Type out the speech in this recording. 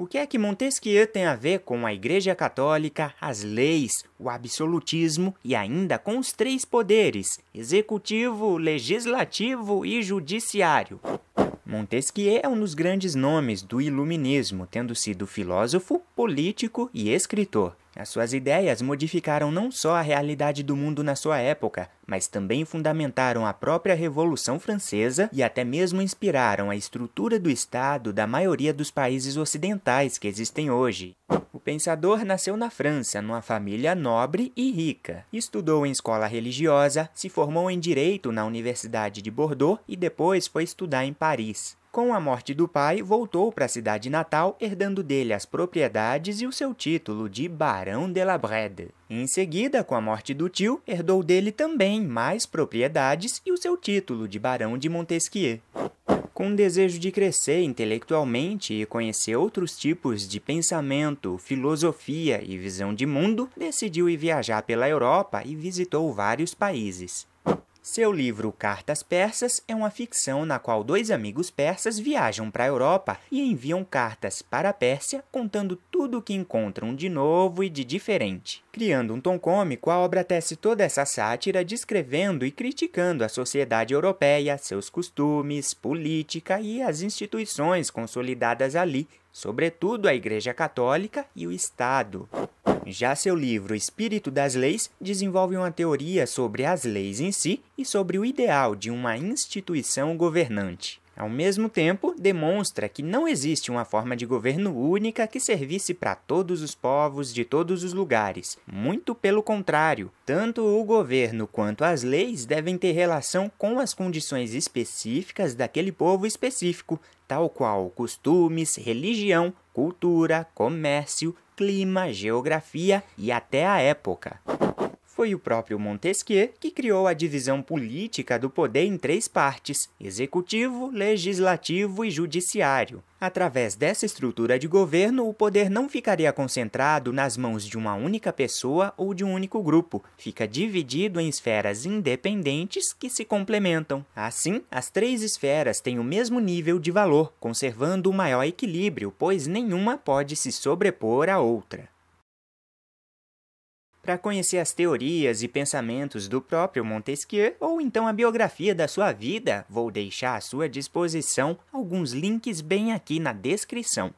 O que é que Montesquieu tem a ver com a Igreja Católica, as leis, o absolutismo e ainda com os três poderes: executivo, legislativo e judiciário? Montesquieu é um dos grandes nomes do iluminismo, tendo sido filósofo, político e escritor. As suas ideias modificaram não só a realidade do mundo na sua época, mas também fundamentaram a própria Revolução Francesa e até mesmo inspiraram a estrutura do Estado da maioria dos países ocidentais que existem hoje. O pensador nasceu na França, numa família nobre e rica. Estudou em escola religiosa, se formou em direito na Universidade de Bordeaux e depois foi estudar em Paris. Com a morte do pai, voltou para a cidade natal, herdando dele as propriedades e o seu título de Barão de la Brede. Em seguida, com a morte do tio, herdou dele também mais propriedades e o seu título de Barão de Montesquieu. Com o desejo de crescer intelectualmente e conhecer outros tipos de pensamento, filosofia e visão de mundo, decidiu ir viajar pela Europa e visitou vários países. Seu livro Cartas Persas é uma ficção na qual dois amigos persas viajam para a Europa e enviam cartas para a Pérsia contando tudo o que encontram de novo e de diferente. Criando um tom cômico, a obra tece toda essa sátira descrevendo e criticando a sociedade europeia, seus costumes, política e as instituições consolidadas ali, sobretudo a Igreja Católica e o Estado. Já seu livro Espírito das Leis desenvolve uma teoria sobre as leis em si e sobre o ideal de uma instituição governante. Ao mesmo tempo, demonstra que não existe uma forma de governo única que servisse para todos os povos de todos os lugares. Muito pelo contrário, tanto o governo quanto as leis devem ter relação com as condições específicas daquele povo específico, tal qual costumes, religião, cultura, comércio, clima, geografia e até a época. Foi o próprio Montesquieu que criou a divisão política do poder em três partes: executivo, legislativo e judiciário. Através dessa estrutura de governo, o poder não ficaria concentrado nas mãos de uma única pessoa ou de um único grupo, fica dividido em esferas independentes que se complementam. Assim, as três esferas têm o mesmo nível de valor, conservando o maior equilíbrio, pois nenhuma pode se sobrepor à outra para conhecer as teorias e pensamentos do próprio Montesquieu ou então a biografia da sua vida, vou deixar à sua disposição alguns links bem aqui na descrição.